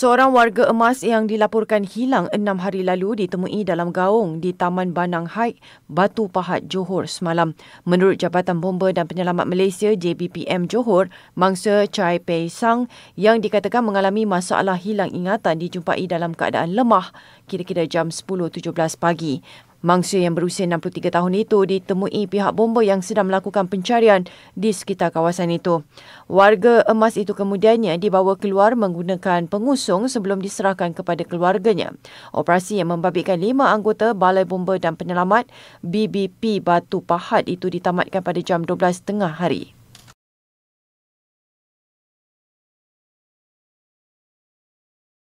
Seorang warga emas yang dilaporkan hilang enam hari lalu ditemui dalam gaung di Taman Banang Haik, Batu Pahat, Johor semalam. Menurut Jabatan Bomba dan Penyelamat Malaysia, JBPM Johor, mangsa Chai Pei Sang yang dikatakan mengalami masalah hilang ingatan dijumpai dalam keadaan lemah kira-kira jam 10.17 pagi. Mangsa yang berusia 63 tahun itu ditemui pihak bomba yang sedang melakukan pencarian di sekitar kawasan itu. Warga emas itu kemudiannya dibawa keluar menggunakan pengusung sebelum diserahkan kepada keluarganya. Operasi yang membabitkan lima anggota Balai Bomba dan Penyelamat BBP Batu Pahat itu ditamatkan pada jam 12.30 hari.